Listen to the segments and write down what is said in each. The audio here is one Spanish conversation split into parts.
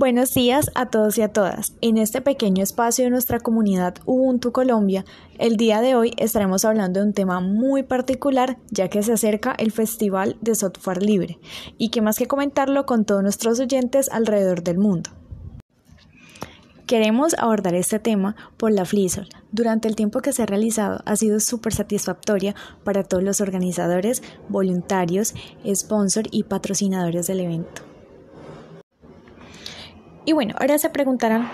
Buenos días a todos y a todas. En este pequeño espacio de nuestra comunidad Ubuntu Colombia, el día de hoy estaremos hablando de un tema muy particular ya que se acerca el Festival de Software Libre y que más que comentarlo con todos nuestros oyentes alrededor del mundo. Queremos abordar este tema por la FLISOL. Durante el tiempo que se ha realizado ha sido súper satisfactoria para todos los organizadores, voluntarios, sponsor y patrocinadores del evento. Y bueno, ahora se preguntarán,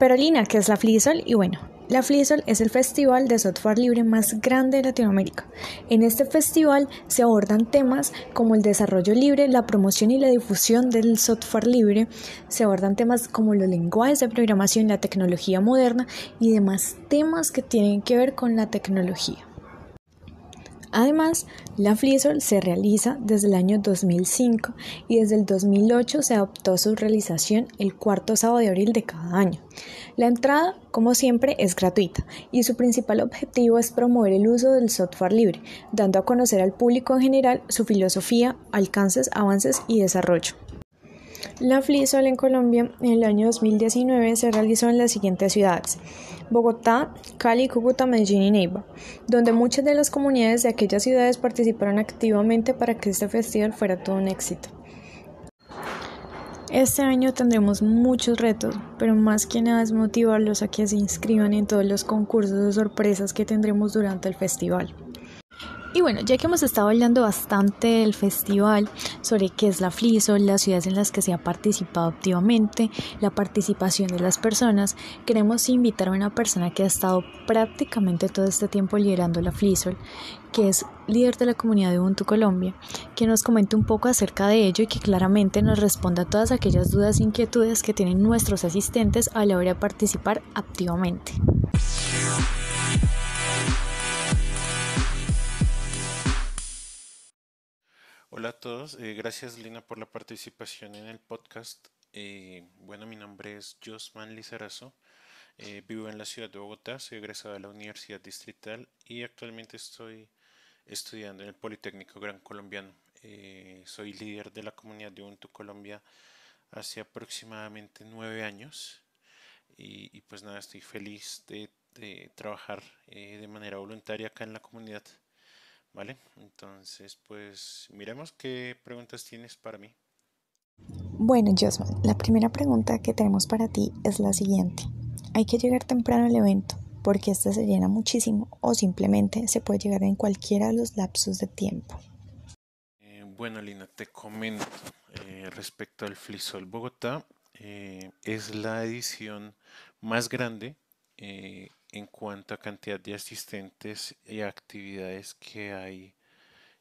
pero Lina, ¿qué es la FLISOL? Y bueno, la FLISOL es el festival de software libre más grande de Latinoamérica. En este festival se abordan temas como el desarrollo libre, la promoción y la difusión del software libre. Se abordan temas como los lenguajes de programación, la tecnología moderna y demás temas que tienen que ver con la tecnología. Además, la FLISOL se realiza desde el año 2005 y desde el 2008 se adoptó su realización el cuarto sábado de abril de cada año. La entrada, como siempre, es gratuita y su principal objetivo es promover el uso del software libre, dando a conocer al público en general su filosofía, alcances, avances y desarrollo. La FLISOL en Colombia en el año 2019 se realizó en las siguientes ciudades. Bogotá, Cali, Cúcuta, Medellín y Neiva, donde muchas de las comunidades de aquellas ciudades participaron activamente para que este festival fuera todo un éxito. Este año tendremos muchos retos, pero más que nada es motivarlos a que se inscriban en todos los concursos de sorpresas que tendremos durante el festival. Y bueno, ya que hemos estado hablando bastante del festival, sobre qué es la FLISOL, las ciudades en las que se ha participado activamente, la participación de las personas, queremos invitar a una persona que ha estado prácticamente todo este tiempo liderando la FLISOL, que es líder de la comunidad de Ubuntu Colombia, que nos comente un poco acerca de ello y que claramente nos responda a todas aquellas dudas e inquietudes que tienen nuestros asistentes a la hora de participar activamente. Hola a todos, eh, gracias Lina por la participación en el podcast. Eh, bueno, mi nombre es Josman Lizarazo, eh, vivo en la ciudad de Bogotá, soy egresado de la Universidad Distrital y actualmente estoy estudiando en el Politécnico Gran Colombiano. soy líder de la comunidad de Ubuntu Colombia hace aproximadamente nueve años y, pues nada, estoy feliz de trabajar de manera voluntaria acá en la comunidad. ¿Vale? Entonces, pues miremos qué preguntas tienes para mí. Bueno, Josman, la primera pregunta que tenemos para ti es la siguiente. Hay que llegar temprano al evento porque ésta este se llena muchísimo o simplemente se puede llegar en cualquiera de los lapsos de tiempo. Eh, bueno, Lina, te comento eh, respecto al Flisol Bogotá. Eh, es la edición más grande en cuanto a cantidad de asistentes y actividades que hay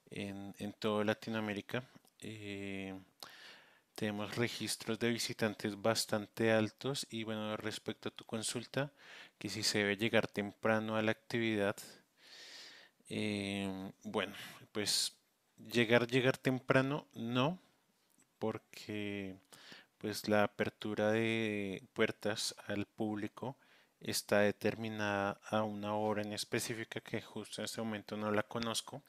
en, en toda Latinoamérica. Eh, tenemos registros de visitantes bastante altos y bueno, respecto a tu consulta, que si se debe llegar temprano a la actividad, eh, bueno, pues llegar, llegar temprano, no, porque pues la apertura de puertas al público está determinada a una hora en específica que justo en este momento no la conozco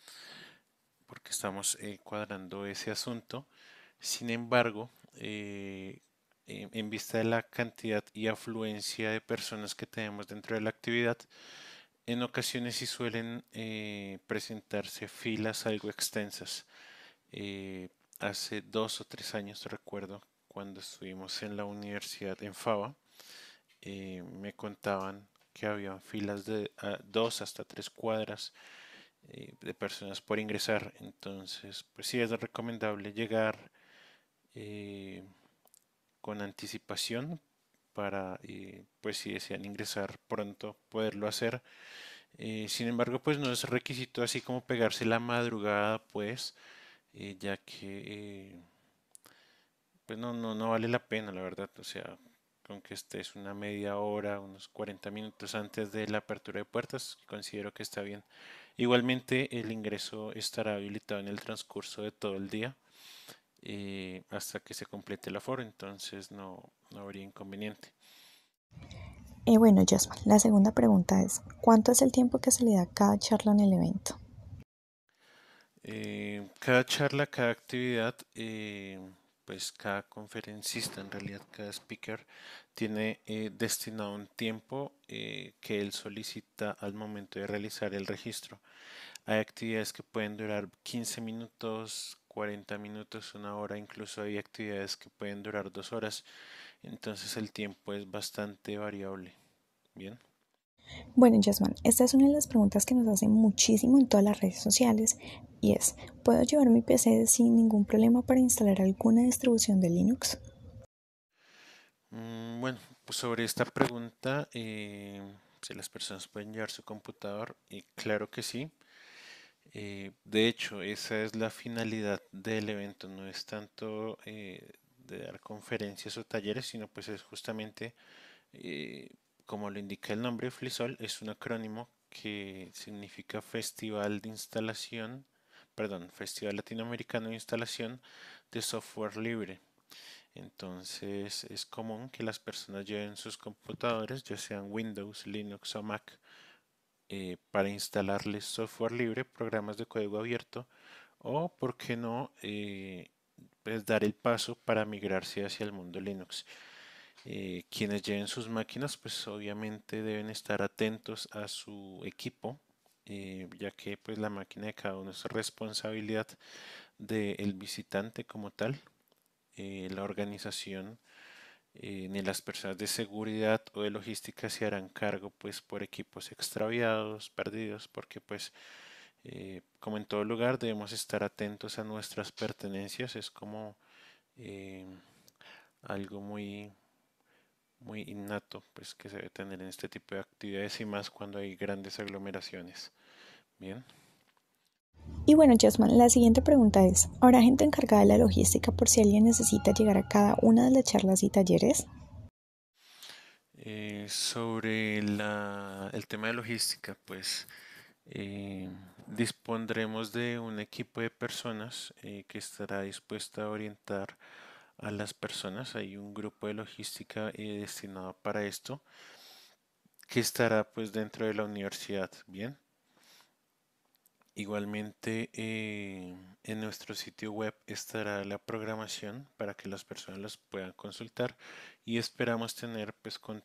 porque estamos eh, cuadrando ese asunto. Sin embargo, eh, en vista de la cantidad y afluencia de personas que tenemos dentro de la actividad, en ocasiones sí suelen eh, presentarse filas algo extensas. hace dos o tres años recuerdo cuando estuvimos en la universidad en Fava, eh, me contaban que había filas de dos hasta tres cuadras eh, de personas por ingresar. Entonces, pues sí es recomendable llegar eh, con anticipación para, pues si desean ingresar pronto, poderlo hacer. sin embargo, pues no es requisito así como pegarse la madrugada, pues, ya que pues no, no, no vale la pena, la verdad. O sea, con que estés una media hora, unos 40 minutos antes de la apertura de puertas, considero que está bien. Igualmente el ingreso estará habilitado en el transcurso de todo el día eh, hasta que se complete el aforo, entonces no, habría inconveniente. Eh, bueno, Jasmine, la segunda pregunta es, ¿cuánto es el tiempo que se le da a cada charla en el evento? Eh, cada charla, cada actividad eh, pues cada conferencista, en realidad cada speaker, tiene eh, destinado un tiempo eh, que él solicita al momento de realizar el registro. Hay actividades que pueden durar 15 minutos, 40 minutos, una hora, incluso hay actividades que pueden durar dos horas. Entonces el tiempo es bastante variable. Bien. Bueno, Jasmine, esta es una de las preguntas que nos hacen muchísimo en todas las redes sociales y es, ¿puedo llevar mi PC sin ningún problema para instalar alguna distribución de Linux? Mm, bueno, pues sobre esta pregunta, eh, si las personas pueden llevar su computador, y claro que sí. Eh, de hecho, esa es la finalidad del evento, no es tanto eh, de dar conferencias o talleres, sino pues es justamente como lo indica el nombre, FLISOL es un acrónimo que significa Festival de Instalación, perdón, Festival Latinoamericano de Instalación de Software Libre. Entonces es común que las personas lleven sus computadores, ya sean Windows, Linux o Mac, eh, para instalarles software libre, programas de código abierto o, por qué no, eh, pues, dar el paso para migrarse hacia el mundo Linux. Eh, quienes lleven sus máquinas, pues obviamente deben estar atentos a su equipo, eh, ya que pues la máquina de cada uno es responsabilidad del visitante como tal, eh, la organización ni las personas de seguridad o de logística se harán cargo pues por equipos extraviados, perdidos, porque pues como en todo lugar debemos estar atentos a nuestras pertenencias, es como algo muy muy innato pues, que se debe tener en este tipo de actividades y más cuando hay grandes aglomeraciones. Bien. Y bueno, Jasmine, la siguiente pregunta es, ¿habrá gente encargada de la logística por si alguien necesita llegar a cada una de las charlas y talleres? Eh, sobre la, el tema de logística, pues eh, dispondremos de un equipo de personas eh, que estará dispuesta a orientar a las personas. Hay un grupo de logística eh, destinado para esto que estará pues dentro de la universidad. Bien. Igualmente eh, en nuestro sitio web estará la programación para que las personas las puedan consultar y esperamos tener pues con,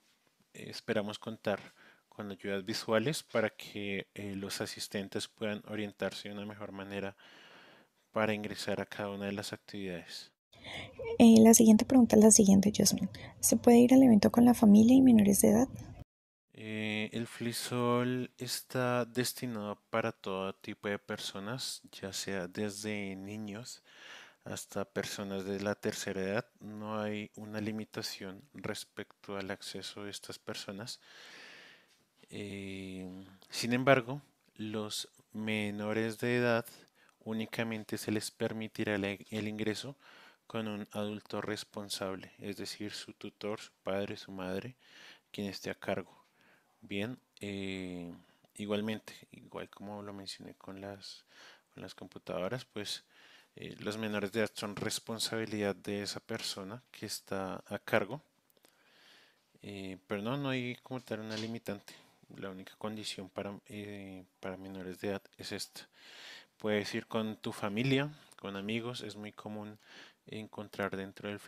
esperamos contar con ayudas visuales para que eh, los asistentes puedan orientarse de una mejor manera para ingresar a cada una de las actividades. Eh, la siguiente pregunta es la siguiente, Jasmine. ¿Se puede ir al evento con la familia y menores de edad? Eh, el flisol está destinado para todo tipo de personas, ya sea desde niños hasta personas de la tercera edad. No hay una limitación respecto al acceso de estas personas. Eh, sin embargo, los menores de edad únicamente se les permitirá el ingreso con un adulto responsable, es decir, su tutor, su padre, su madre, quien esté a cargo. Bien, eh, igualmente, igual como lo mencioné con las, las computadoras, pues eh, los menores de edad son responsabilidad de esa persona que está a cargo. Eh, pero no, no hay como tal una limitante. La única condición para, para menores de edad es esta. Puedes ir con tu familia, con amigos. Es muy común encontrar dentro del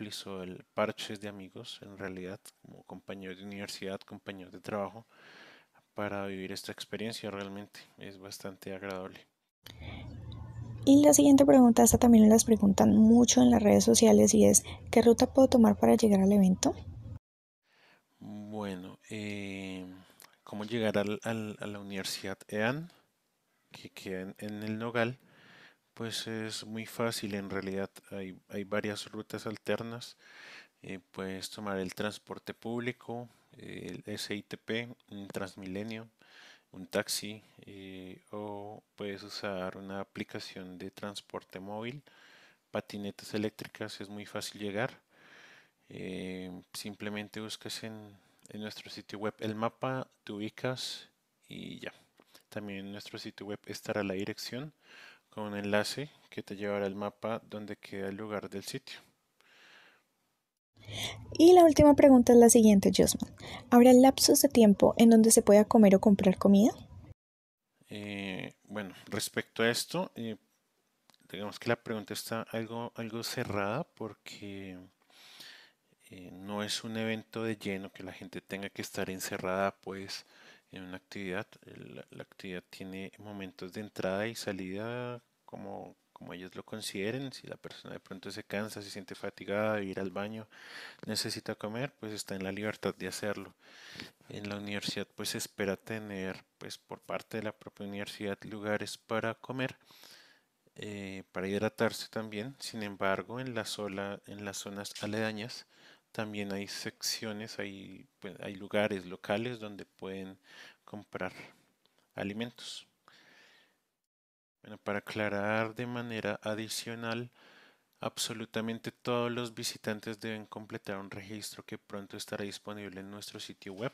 el parches de amigos, en realidad, como compañeros de universidad, compañeros de trabajo, para vivir esta experiencia realmente. Es bastante agradable. Y la siguiente pregunta, esta también las preguntan mucho en las redes sociales y es, ¿qué ruta puedo tomar para llegar al evento? Bueno, eh, ¿cómo llegar al, a la Universidad EAN, que queda en el Nogal? Pues es muy fácil, en realidad hay, varias rutas alternas. Eh, puedes tomar el transporte público, el SITP, un Transmilenio, un taxi eh, o puedes usar una aplicación de transporte móvil. Patinetas eléctricas es muy fácil llegar. Eh, simplemente buscas en, en nuestro sitio web el mapa, te ubicas y ya. También en nuestro sitio web estará la dirección con un enlace que te llevará al mapa donde queda el lugar del sitio. Y la última pregunta es la siguiente, Josman. ¿Habrá lapsos de tiempo en donde se pueda comer o comprar comida? Eh, bueno, respecto a esto, eh, digamos que la pregunta está algo, algo cerrada porque eh, no es un evento de lleno que la gente tenga que estar encerrada pues en una actividad, la, actividad tiene momentos de entrada y salida como, como ellos lo consideren. Si la persona de pronto se cansa, se siente fatigada de ir al baño, necesita comer, pues está en la libertad de hacerlo. En la universidad pues espera tener pues por parte de la propia universidad lugares para comer, eh, para hidratarse también. Sin embargo, en, la sola, en las zonas aledañas también hay secciones, pues, hay, lugares locales donde pueden comprar alimentos. Bueno, para aclarar de manera adicional, absolutamente todos los visitantes deben completar un registro que pronto estará disponible en nuestro sitio web,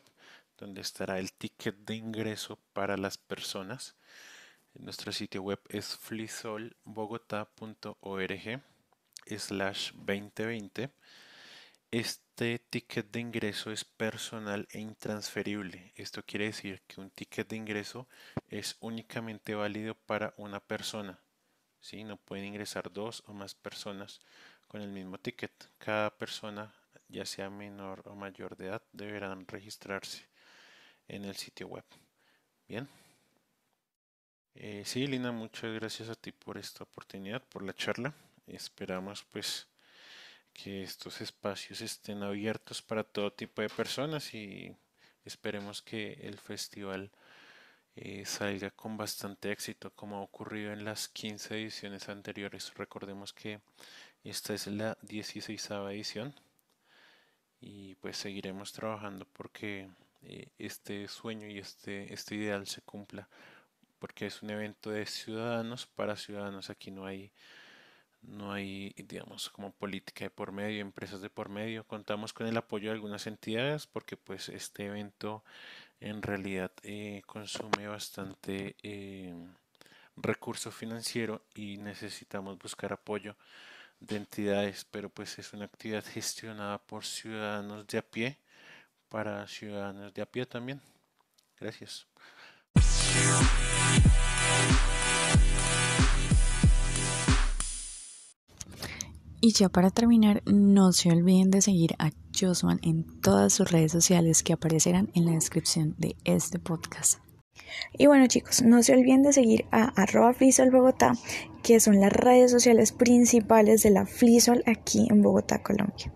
donde estará el ticket de ingreso para las personas. Nuestro sitio web es flisolbogotá.org slash 2020 este ticket de ingreso es personal e intransferible. Esto quiere decir que un ticket de ingreso es únicamente válido para una persona. No pueden ingresar dos o más personas con el mismo ticket. Cada persona, ya sea menor o mayor de edad, deberán registrarse en el sitio web. Bien. Eh, sí, Lina, muchas gracias a ti por esta oportunidad, por la charla. Esperamos pues que estos espacios estén abiertos para todo tipo de personas y esperemos que el festival eh, salga con bastante éxito como ha ocurrido en las 15 ediciones anteriores. Recordemos que esta es la 16 edición y pues seguiremos trabajando porque eh, este sueño y este, este ideal se cumpla porque es un evento de ciudadanos para ciudadanos. Aquí no hay no hay, digamos, como política de por medio, empresas de por medio. Contamos con el apoyo de algunas entidades porque pues este evento en realidad eh, consume bastante eh, recurso financiero y necesitamos buscar apoyo de entidades, pero pues es una actividad gestionada por ciudadanos de a pie para ciudadanos de a pie también. Gracias. Y ya para terminar, no se olviden de seguir a Josman en todas sus redes sociales que aparecerán en la descripción de este podcast. Y bueno chicos, no se olviden de seguir a arroba Frisol Bogotá, que son las redes sociales principales de la Frisol aquí en Bogotá, Colombia.